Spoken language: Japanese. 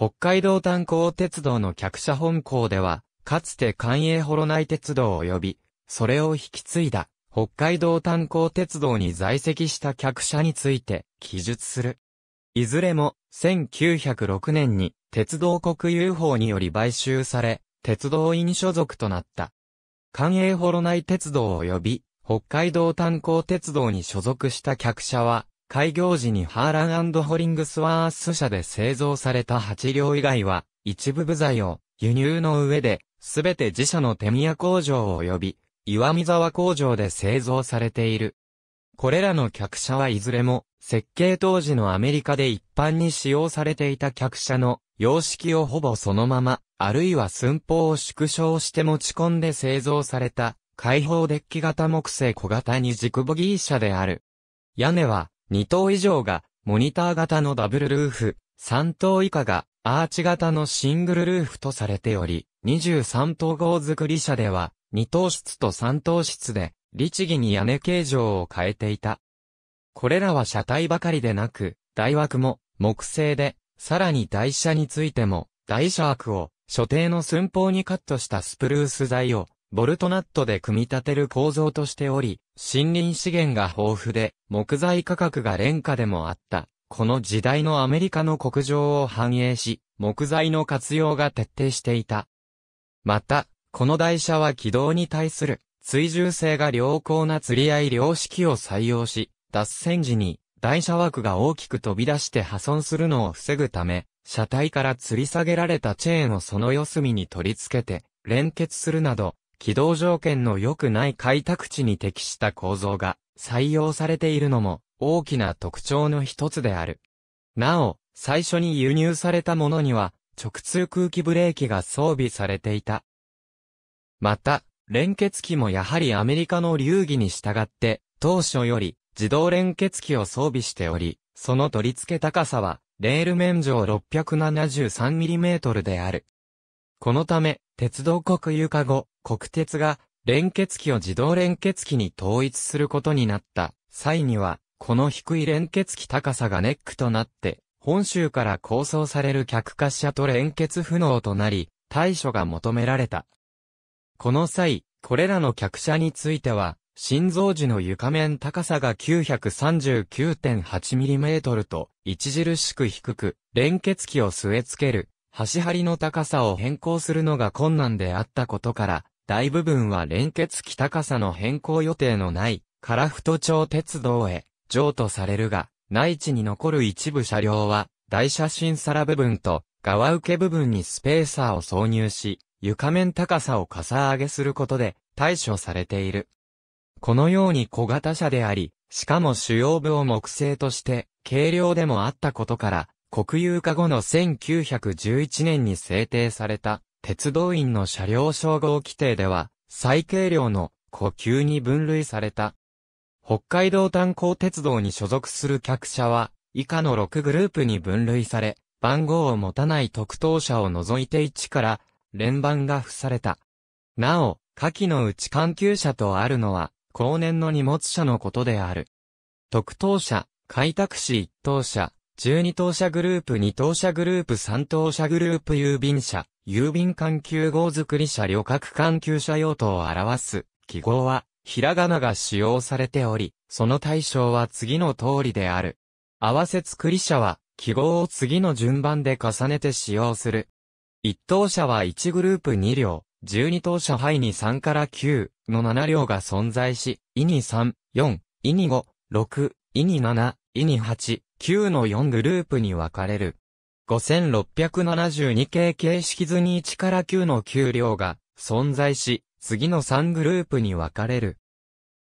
北海道炭鉱鉄道の客車本校では、かつて関営幌内鉄道及び、それを引き継いだ、北海道炭鉱鉄道に在籍した客車について、記述する。いずれも、1906年に、鉄道国有法により買収され、鉄道院所属となった。関営幌内鉄道及び、北海道炭鉱鉄道に所属した客車は、開業時にハーランホリングスワース社で製造された8両以外は、一部部材を輸入の上で、すべて自社の手宮工場及び、岩見沢工場で製造されている。これらの客車はいずれも、設計当時のアメリカで一般に使用されていた客車の様式をほぼそのまま、あるいは寸法を縮小して持ち込んで製造された、開放デッキ型木製小型二軸ボギー車である。屋根は、2頭以上がモニター型のダブルルーフ、3頭以下がアーチ型のシングルルーフとされており、23頭号作り車では、2頭室と3頭室で、律儀に屋根形状を変えていた。これらは車体ばかりでなく、台枠も木製で、さらに台車についても、台車枠を所定の寸法にカットしたスプルース材をボルトナットで組み立てる構造としており、森林資源が豊富で、木材価格が廉価でもあった。この時代のアメリカの国情を反映し、木材の活用が徹底していた。また、この台車は軌道に対する追従性が良好な釣り合い良式を採用し、脱線時に台車枠が大きく飛び出して破損するのを防ぐため、車体から吊り下げられたチェーンをその四隅に取り付けて連結するなど、軌道条件の良くない開拓地に適した構造が採用されているのも大きな特徴の一つである。なお、最初に輸入されたものには直通空気ブレーキが装備されていた。また、連結機もやはりアメリカの流儀に従って当初より自動連結機を装備しており、その取り付け高さはレール面上 673mm である。このため、鉄道国有化後、国鉄が連結機を自動連結機に統一することになった際には、この低い連結機高さがネックとなって、本州から構想される客貨車と連結不能となり、対処が求められた。この際、これらの客車については、心臓時の床面高さが 939.8mm と、著しく低く、連結機を据え付ける、端張りの高さを変更するのが困難であったことから、大部分は連結北笠の変更予定のない、樺太町鉄道へ、譲渡されるが、内地に残る一部車両は、台車新皿部分と、側受け部分にスペーサーを挿入し、床面高さをかさ上げすることで、対処されている。このように小型車であり、しかも主要部を木製として、軽量でもあったことから、国有化後の1911年に制定された、鉄道員の車両称号規定では、最軽量の呼吸に分類された。北海道炭鉱鉄道に所属する客車は、以下の6グループに分類され、番号を持たない特等車を除いて1から連番が付された。なお、下記のうち関係車とあるのは、後年の荷物車のことである。特等車、開拓士1等車、12等車グループ2等車グループ3等車グループ郵便車、郵便関急号作り車旅客関急車用途を表す記号は、ひらがなが使用されており、その対象は次の通りである。合わせ作り車は、記号を次の順番で重ねて使用する。1等車は1グループ2両、12等車範囲に3から9の7両が存在し、イに3、4、イに5、6、イに7、イに8、9の4グループに分かれる。5672系形式図に1から9の給料が存在し、次の3グループに分かれる。